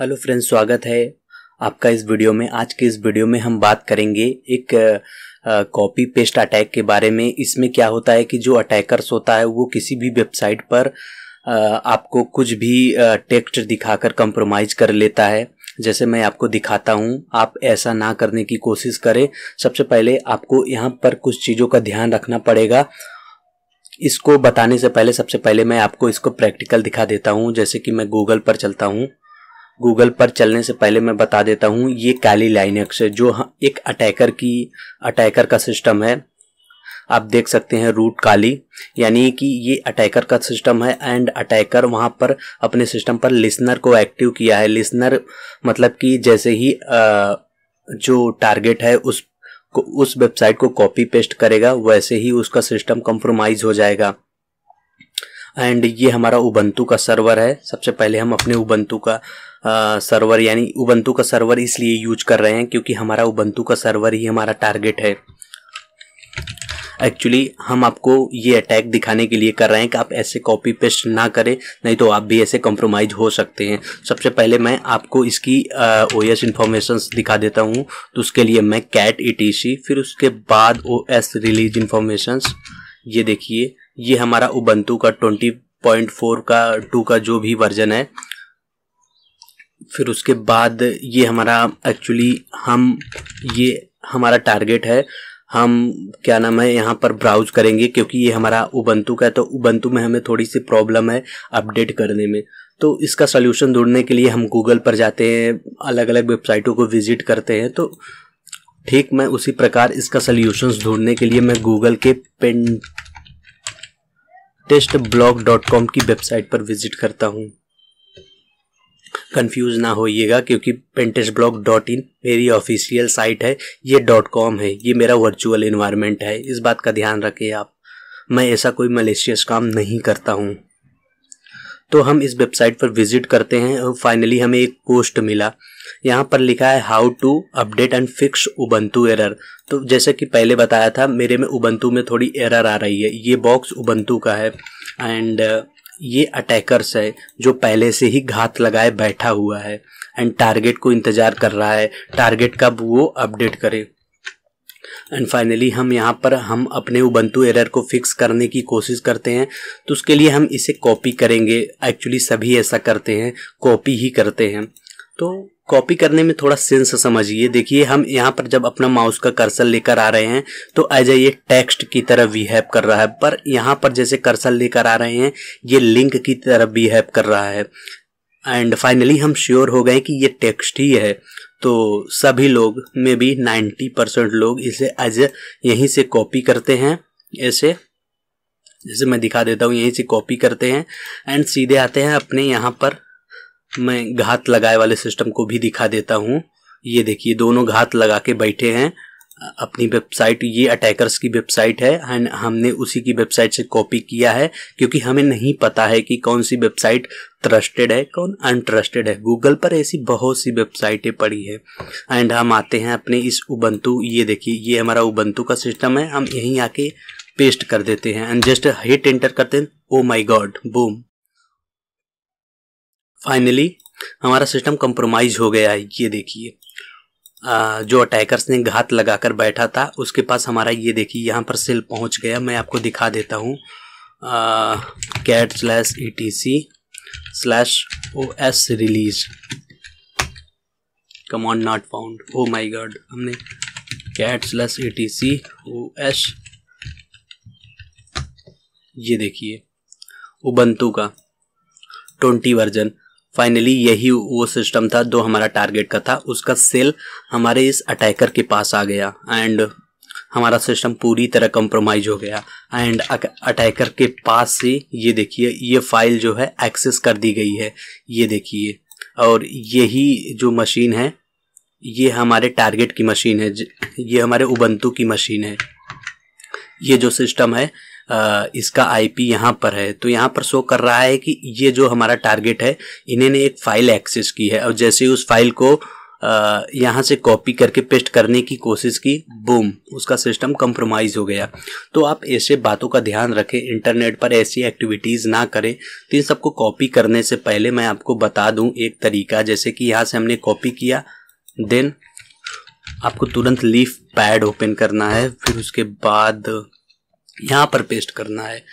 hello friends स्वागत है आपका इस वीडियो में आज के इस वीडियो में हम बात करेंगे एक कॉपी पेस्ट अटैक के बारे में इसमें क्या होता है कि जो अटैकर्स होता है वो किसी भी वेबसाइट पर आ, आपको कुछ भी टेक्स्ट दिखाकर कंप्रोमाइज कर लेता है जैसे मैं आपको दिखाता हूँ आप ऐसा ना करने की कोशिश करें सबसे पहले आपको यहाँ पर कुछ चीज़ों का ध्यान रखना पड़ेगा इसको बताने से पहले सबसे पहले मैं आपको इसको प्रैक्टिकल दिखा देता हूँ जैसे कि मैं गूगल पर चलता हूँ गूगल पर चलने से पहले मैं बता देता हूँ ये काली एक्स है जो एक अटैकर की अटैकर का सिस्टम है आप देख सकते हैं रूट काली यानी कि ये अटैकर का सिस्टम है एंड अटैकर वहाँ पर अपने सिस्टम पर लिसनर को एक्टिव किया है लिसनर मतलब कि जैसे ही जो टारगेट है उस उस वेबसाइट को कॉपी पेस्ट करेगा वैसे ही उसका सिस्टम कंप्रोमाइज हो जाएगा एंड ये हमारा उबंतु का सर्वर है सबसे पहले हम अपने उबंतु का आ, सर्वर यानी उबंतु का सर्वर इसलिए यूज कर रहे हैं क्योंकि हमारा उबंतु का सर्वर ही हमारा टारगेट है एक्चुअली हम आपको ये अटैक दिखाने के लिए कर रहे हैं कि आप ऐसे कॉपी पेस्ट ना करें नहीं तो आप भी ऐसे कॉम्प्रोमाइज हो सकते हैं सबसे पहले मैं आपको इसकी ओ एस इन्फॉर्मेशन दिखा देता हूँ तो उसके लिए मैं कैट ई फिर उसके बाद ओ एस रिलीज इन्फॉर्मेशन ये देखिए ये हमारा उबंतु का ट्वेंटी पॉइंट फोर का टू का जो भी वर्जन है फिर उसके बाद ये हमारा एक्चुअली हम ये हमारा टारगेट है हम क्या नाम है यहाँ पर ब्राउज करेंगे क्योंकि ये हमारा उबंतु का है तो उबंतु में हमें थोड़ी सी प्रॉब्लम है अपडेट करने में तो इसका सोल्यूशन ढूंढने के लिए हम गूगल पर जाते हैं अलग अलग वेबसाइटों को विजिट करते हैं तो ठीक मैं उसी प्रकार इसका सोल्यूशन ढूंढने के लिए मैं गूगल के pen test blog dot com की वेबसाइट पर विजिट करता हूँ कंफ्यूज ना होइएगा क्योंकि पेंटेस्ट ब्लॉग डॉट इन मेरी ऑफिशियल साइट है ये डॉट कॉम है ये मेरा वर्चुअल इन्वायरमेंट है इस बात का ध्यान रखें आप मैं ऐसा कोई मलेशियस काम नहीं करता हूँ तो हम इस वेबसाइट पर विजिट करते हैं और फाइनली हमें एक पोस्ट मिला यहाँ पर लिखा है how to update and fix Ubuntu error तो जैसे कि पहले बताया था मेरे में उबंतु में थोड़ी एरर आ रही है ये बॉक्स उबंतु का है एंड uh, ये अटैकर्स है जो पहले से ही घात लगाए बैठा हुआ है एंड टारगेट को इंतज़ार कर रहा है टारगेट कब वो अपडेट करे एंड फाइनली हम यहाँ पर हम अपने उबंतु एरर को फिक्स करने की कोशिश करते हैं तो उसके लिए हम इसे कॉपी करेंगे एक्चुअली सभी ऐसा करते हैं कॉपी ही करते हैं तो कॉपी करने में थोड़ा सेंस समझिए देखिए हम यहाँ पर जब अपना माउस का कर्सर लेकर आ रहे हैं तो एज ये टेक्स्ट की तरह बिहेव कर रहा है पर यहाँ पर जैसे कर्सर लेकर आ रहे हैं ये लिंक की तरह बिहेव कर रहा है एंड फाइनली हम श्योर हो गए कि ये टेक्स्ट ही है तो सभी लोग मे भी नाइन्टी परसेंट लोग इसे एज यहीं से कॉपी करते हैं ऐसे जैसे मैं दिखा देता हूँ यहीं से कॉपी करते हैं एंड सीधे आते हैं अपने यहाँ पर मैं घात लगाए वाले सिस्टम को भी दिखा देता हूँ ये देखिए दोनों घात लगा के बैठे हैं अपनी वेबसाइट ये अटैकर्स की वेबसाइट है एंड हमने उसी की वेबसाइट से कॉपी किया है क्योंकि हमें नहीं पता है कि कौन सी वेबसाइट ट्रस्टेड है कौन अनट्रस्टेड है गूगल पर ऐसी बहुत सी वेबसाइटें पड़ी है एंड हम आते हैं अपने इस उबंतु ये देखिए ये हमारा उबंतु का सिस्टम है हम यहीं आके पेस्ट कर देते हैं एंड जस्ट हिट एंटर करते हैं oh my god boom finally हमारा सिस्टम कंप्रोमाइज हो गया है ये देखिए जो अटैकर्स ने घात लगाकर बैठा था उसके पास हमारा ये देखिए यहाँ पर सेल पहुँच गया मैं आपको दिखा देता हूँ cat slash E T C slash O S release command not found oh my god हमने cat slash A T C O S ये देखिए उबंतु का ट्वेंटी वर्जन फाइनली यही वो सिस्टम था जो हमारा टारगेट का था उसका सेल हमारे इस अटैकर के पास आ गया एंड हमारा सिस्टम पूरी तरह कंप्रोमाइज हो गया एंड अटैकर के पास से ये देखिए ये फाइल जो है एक्सेस कर दी गई है ये देखिए और यही जो मशीन है ये हमारे टारगेट की मशीन है ये हमारे उबंतु की मशीन है ये जो सिस्टम है इसका आईपी यहाँ पर है तो यहाँ पर शो कर रहा है कि ये जो हमारा टारगेट है इन्होंने एक फाइल एक्सेस की है और जैसे उस फाइल को यहाँ से कॉपी करके पेस्ट करने की कोशिश की बूम उसका सिस्टम कंप्रोमाइज हो गया तो आप ऐसे बातों का ध्यान रखें इंटरनेट पर ऐसी एक्टिविटीज़ ना करें तो इन सबको कॉपी करने से पहले मैं आपको बता दूं एक तरीका जैसे कि यहाँ से हमने कॉपी किया देन आपको तुरंत लीफ पैड ओपन करना है फिर उसके बाद यहाँ पर पेस्ट करना है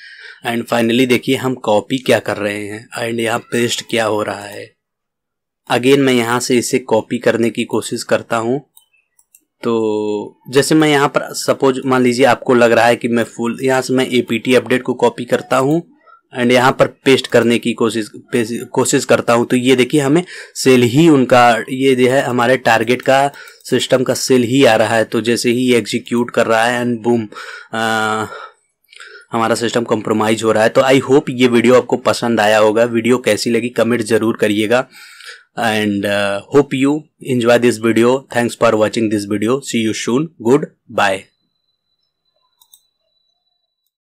एंड फाइनली देखिए हम कॉपी क्या कर रहे हैं एंड यहाँ पेस्ट क्या हो रहा है अगेन मैं यहाँ से इसे कॉपी करने की कोशिश करता हूँ तो जैसे मैं यहाँ पर सपोज मान लीजिए आपको लग रहा है कि मैं फुल यहाँ से मैं ए अपडेट को कॉपी करता हूँ एंड यहाँ पर पेस्ट करने की कोशिश कोशिश करता हूँ तो ये देखिए हमें सेल ही उनका ये जो है हमारे टारगेट का सिस्टम का सेल ही आ रहा है तो जैसे ही ये एग्जीक्यूट कर रहा है एंड बूम हमारा सिस्टम कॉम्प्रोमाइज हो रहा है तो आई होप ये वीडियो आपको पसंद आया होगा वीडियो कैसी लगी कमेंट जरूर करिएगा and hope you enjoy this video thanks for watching this video see you soon good bye